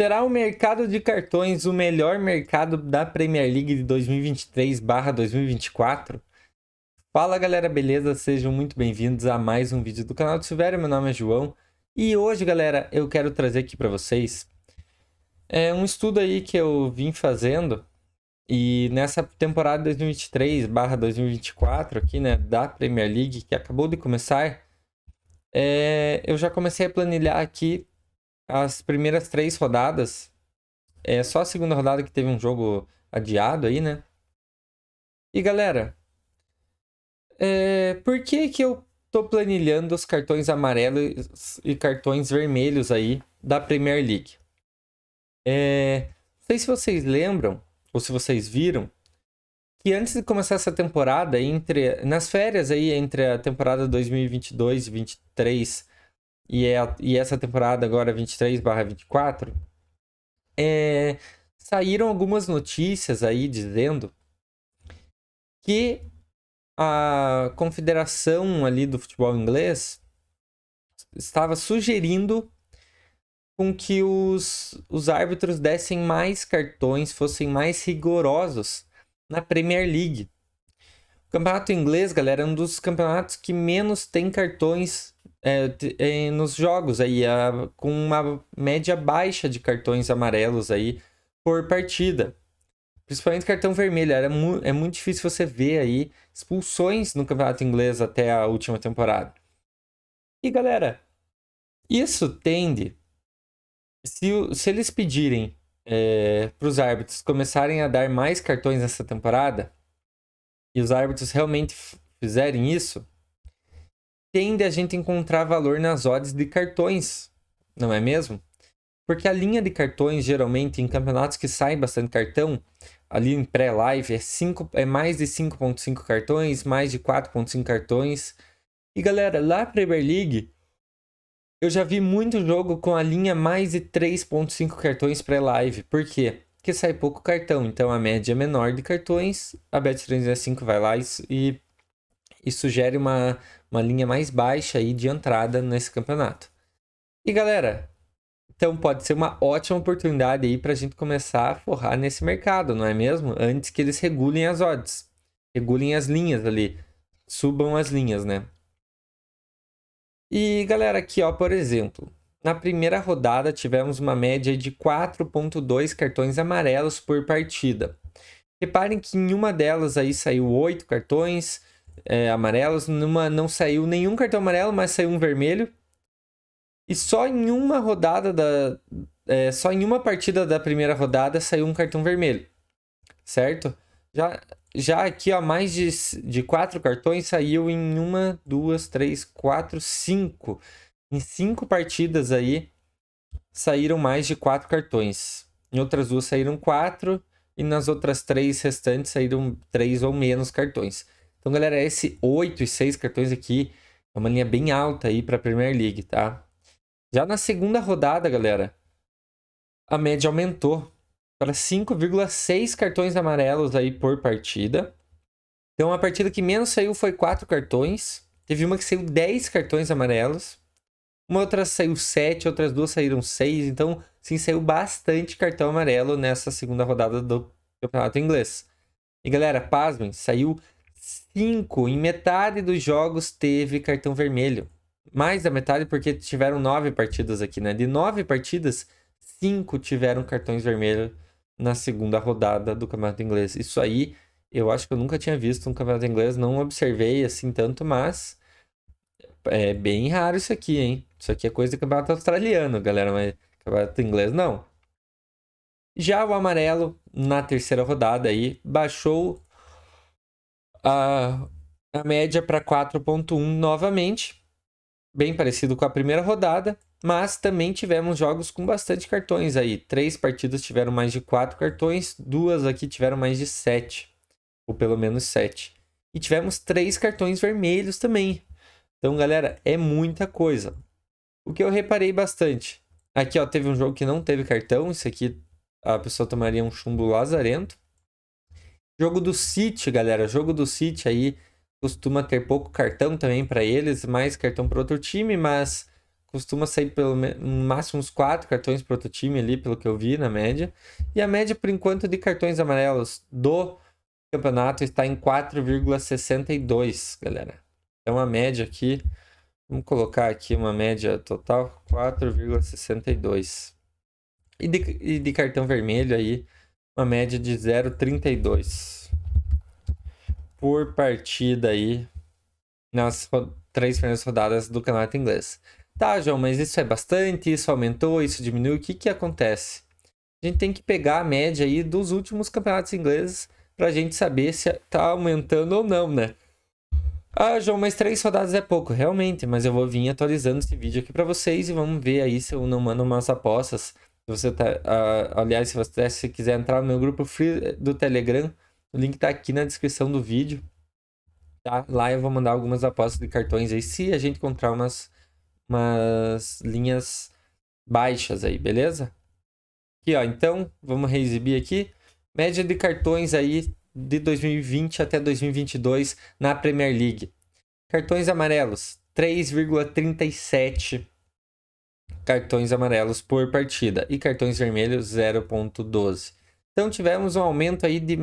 Será o mercado de cartões o melhor mercado da Premier League de 2023/2024? Fala galera, beleza? Sejam muito bem-vindos a mais um vídeo do canal do Silvério. Meu nome é João e hoje, galera, eu quero trazer aqui para vocês é, um estudo aí que eu vim fazendo e nessa temporada 2023/2024 aqui, né, da Premier League que acabou de começar, é, eu já comecei a planilhar aqui as primeiras três rodadas. É só a segunda rodada que teve um jogo adiado aí, né? E galera, é... por que que eu tô planilhando os cartões amarelos e cartões vermelhos aí da Premier League? É... Não sei se vocês lembram ou se vocês viram que antes de começar essa temporada, entre nas férias aí entre a temporada 2022 e 23 e, é, e essa temporada agora 23/24, é, saíram algumas notícias aí dizendo que a confederação ali do futebol inglês estava sugerindo com que os, os árbitros dessem mais cartões, fossem mais rigorosos na Premier League. O campeonato inglês, galera, é um dos campeonatos que menos tem cartões é, é, nos jogos aí, a, com uma média baixa de cartões amarelos aí por partida. Principalmente cartão vermelho, era mu é muito difícil você ver aí expulsões no campeonato inglês até a última temporada. E galera, isso tende, se, se eles pedirem é, para os árbitros começarem a dar mais cartões nessa temporada, e os árbitros realmente fizerem isso, tende a gente encontrar valor nas odds de cartões, não é mesmo? Porque a linha de cartões, geralmente, em campeonatos que saem bastante cartão, ali em pré-live, é, é mais de 5.5 cartões, mais de 4.5 cartões. E galera, lá na Premier League, eu já vi muito jogo com a linha mais de 3.5 cartões pré-live. Por quê? Porque sai pouco cartão, então a média é menor de cartões. A Bet365 é vai lá e, e sugere uma, uma linha mais baixa aí de entrada nesse campeonato. E galera, então pode ser uma ótima oportunidade aí para a gente começar a forrar nesse mercado, não é mesmo? Antes que eles regulem as odds, regulem as linhas ali, subam as linhas, né? E galera, aqui ó, por exemplo, na primeira rodada tivemos uma média de 4.2 cartões amarelos por partida. Reparem que em uma delas aí saiu 8 cartões, é, amarelos. Numa, não saiu nenhum cartão amarelo, mas saiu um vermelho. E só em uma rodada da. É, só em uma partida da primeira rodada saiu um cartão vermelho. Certo? Já, já aqui, ó, mais de, de quatro cartões saiu em uma, duas, três, quatro, cinco. Em cinco partidas aí saíram mais de quatro cartões. Em outras duas saíram quatro. E nas outras três restantes saíram três ou menos cartões. Então, galera, esse 8 e 6 cartões aqui é uma linha bem alta aí para a Premier League, tá? Já na segunda rodada, galera, a média aumentou para 5,6 cartões amarelos aí por partida. Então, a partida que menos saiu foi 4 cartões. Teve uma que saiu 10 cartões amarelos. Uma outra saiu 7, outras duas saíram 6. Então, sim, saiu bastante cartão amarelo nessa segunda rodada do Campeonato Inglês. E galera, pasmem, saiu 5 em metade dos jogos teve cartão vermelho. Mais da metade, porque tiveram 9 partidas aqui, né? De 9 partidas, 5 tiveram cartões vermelhos na segunda rodada do Campeonato Inglês. Isso aí, eu acho que eu nunca tinha visto um Campeonato Inglês, não observei assim tanto, mas é bem raro isso aqui, hein? Isso aqui é coisa do Campeonato Australiano, galera, mas Campeonato Inglês não. Já o amarelo, na terceira rodada aí, baixou a, a média para 4.1 novamente, bem parecido com a primeira rodada, mas também tivemos jogos com bastante cartões aí. Três partidas tiveram mais de quatro cartões, duas aqui tiveram mais de sete, ou pelo menos sete. E tivemos três cartões vermelhos também. Então, galera, é muita coisa. O que eu reparei bastante. Aqui, ó, teve um jogo que não teve cartão. Isso aqui a pessoa tomaria um chumbo lazarento. Jogo do City, galera. Jogo do City aí costuma ter pouco cartão também para eles, mais cartão para outro time, mas costuma sair pelo no máximo uns quatro cartões para outro time ali, pelo que eu vi na média. E a média por enquanto de cartões amarelos do campeonato está em 4,62, galera. Então uma média aqui, vamos colocar aqui uma média total 4,62. E e de cartão vermelho aí uma média de 0,32 por partida aí nas três primeiras rodadas do campeonato inglês. Tá, João, mas isso é bastante, isso aumentou, isso diminuiu, o que que acontece? A gente tem que pegar a média aí dos últimos campeonatos ingleses para a gente saber se tá aumentando ou não, né? Ah, João, mas três rodadas é pouco, realmente, mas eu vou vir atualizando esse vídeo aqui para vocês e vamos ver aí se eu não mando umas apostas você tá, uh, aliás, se você se quiser entrar no meu grupo free do Telegram, o link tá aqui na descrição do vídeo. Tá? Lá eu vou mandar algumas apostas de cartões aí, se a gente encontrar umas, umas linhas baixas aí, beleza? Aqui, ó, então, vamos reexibir aqui. Média de cartões aí de 2020 até 2022 na Premier League. Cartões amarelos, 3,37 cartões amarelos por partida e cartões vermelhos 0.12. Então tivemos um aumento aí de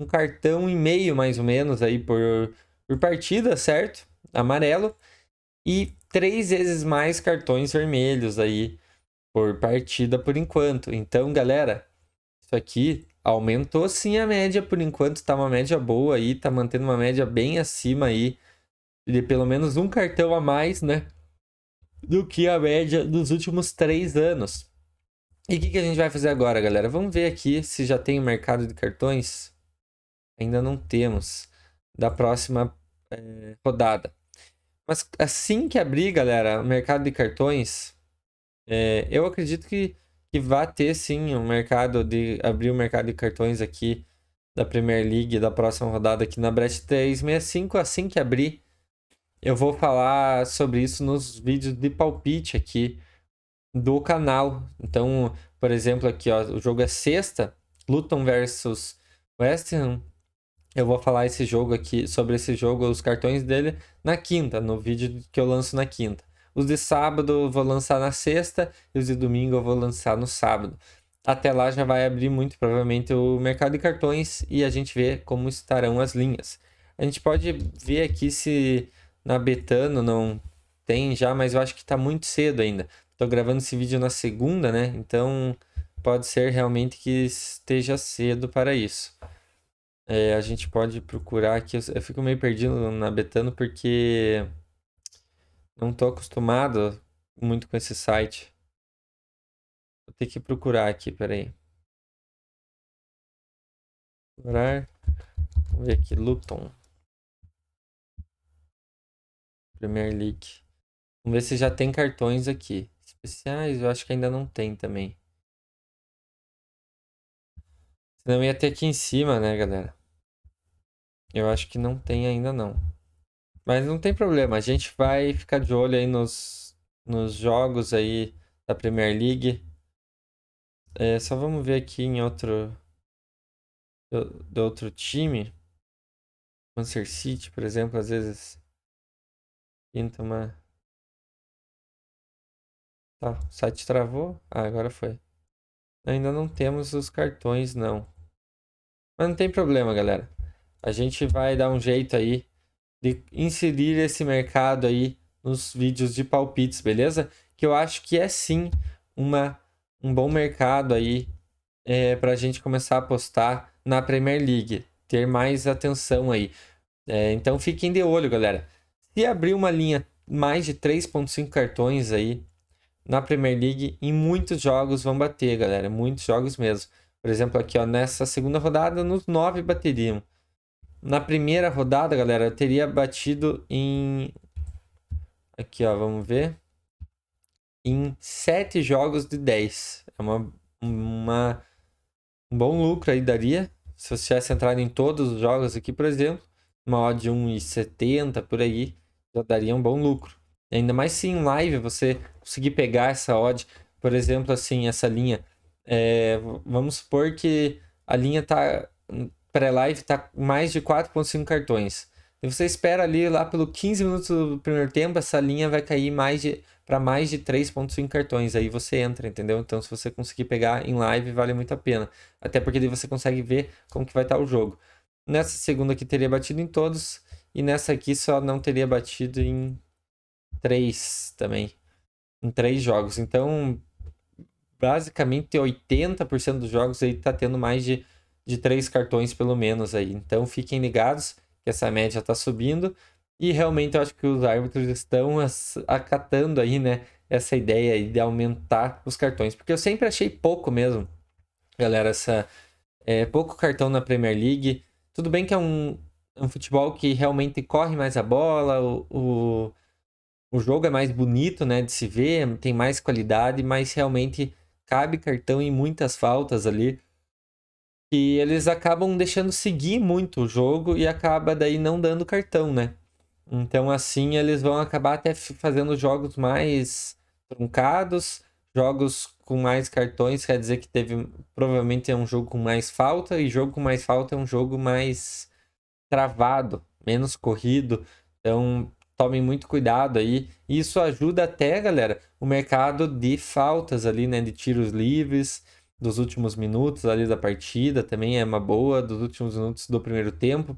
um cartão e meio mais ou menos aí por, por partida, certo? Amarelo e três vezes mais cartões vermelhos aí por partida por enquanto. Então, galera, isso aqui aumentou sim a média por enquanto, tá uma média boa aí, tá mantendo uma média bem acima aí de pelo menos um cartão a mais, né? do que a média dos últimos três anos. E o que, que, a gente vai fazer agora, galera? Vamos ver aqui se já tem o mercado de cartões. Ainda não temos. Da próxima é, rodada. Mas assim que abrir, galera, o mercado de cartões, é, eu acredito que, que vai ter sim o um mercado de abrir o um mercado de cartões aqui da Premier League da próxima rodada aqui na Brest 365. Assim que abrir, eu vou falar sobre isso nos vídeos de palpite aqui do canal. Então, por exemplo, aqui, ó, o jogo é sexta, Luton versus West Ham. Eu vou falar esse jogo aqui, sobre esse jogo, os cartões dele na quinta, no vídeo que eu lanço na quinta. Os de sábado eu vou lançar na sexta e os de domingo eu vou lançar no sábado. Até lá já vai abrir muito provavelmente o mercado de cartões e a gente vê como estarão as linhas. A gente pode ver aqui se na Betano não tem já, mas eu acho que está muito cedo ainda. Estou gravando esse vídeo na segunda, né? Então pode ser realmente que esteja cedo para isso. É, a gente pode procurar aqui. Eu fico meio perdido na Betano porque não estou acostumado muito com esse site. Vou ter que procurar aqui, peraí. Procurar. Vamos ver aqui, Luton. Premier League. Vamos ver se já tem cartões aqui. Especiais, eu acho que ainda não tem também. Senão ia ter aqui em cima, né, galera? Eu acho que não tem ainda não. Mas não tem problema, a gente vai ficar de olho aí nos, nos jogos aí da Premier League. É, só vamos ver aqui em outro do, do outro time. Manchester City, por exemplo, às vezes Pintama. Tá, o site travou. Ah, agora foi. Ainda não temos os cartões, não. Mas não tem problema, galera. A gente vai dar um jeito aí de inserir esse mercado aí nos vídeos de palpites, beleza? Que eu acho que é sim uma, um bom mercado aí é, para a gente começar a apostar na Premier League. Ter mais atenção aí. É, então fiquem de olho, galera e abrir uma linha mais de 3.5 cartões aí na Premier League em muitos jogos vão bater, galera, muitos jogos mesmo. Por exemplo, aqui ó, nessa segunda rodada, nos 9 bateriam. Na primeira rodada, galera, eu teria batido em aqui ó, vamos ver, em 7 jogos de 10. É uma, uma um bom lucro aí daria se você tivesse entrado em todos os jogos aqui, por exemplo, uma odd de 1,70 por aí já daria um bom lucro. Ainda mais se em live você conseguir pegar essa odd, por exemplo, assim, essa linha. É, vamos supor que a linha tá pré-live tá mais de 4.5 cartões. E você espera ali lá pelo 15 minutos do primeiro tempo, essa linha vai cair mais de para mais de 3.5 cartões, aí você entra, entendeu? Então se você conseguir pegar em live, vale muito a pena. Até porque daí você consegue ver como que vai estar tá o jogo. Nessa segunda aqui teria batido em todos e nessa aqui só não teria batido em três também. Em três jogos. Então, basicamente 80% dos jogos aí tá tendo mais de, de três cartões pelo menos aí. Então fiquem ligados que essa média tá subindo. E realmente eu acho que os árbitros estão acatando aí, né? Essa ideia aí de aumentar os cartões. Porque eu sempre achei pouco mesmo, galera, essa. É, pouco cartão na Premier League. Tudo bem que é um, é um futebol que realmente corre mais a bola, o, o, jogo é mais bonito né, de se ver, tem mais qualidade, mas realmente cabe cartão e muitas faltas ali. E eles acabam deixando seguir muito o jogo e acaba daí não dando cartão, né? Então assim eles vão acabar até fazendo jogos mais truncados, jogos com mais cartões, quer dizer que teve provavelmente é um jogo com mais falta e jogo com mais falta é um jogo mais travado, menos corrido. Então, tomem muito cuidado aí. Isso ajuda até, galera, o mercado de faltas ali, né? De tiros livres dos últimos minutos ali da partida também é uma boa, dos últimos minutos do primeiro tempo.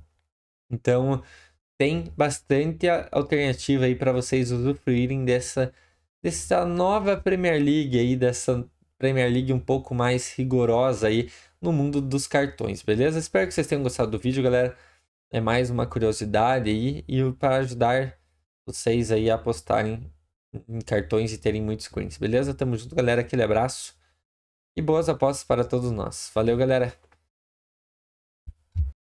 Então, tem bastante alternativa aí para vocês usufruírem dessa, dessa nova Premier League aí, dessa Premier League um pouco mais rigorosa aí no mundo dos cartões, beleza? Espero que vocês tenham gostado do vídeo, galera. É mais uma curiosidade aí e para ajudar vocês aí a apostarem em cartões e terem muitos coins, beleza? Tamo junto, galera. Aquele abraço e boas apostas para todos nós. Valeu, galera!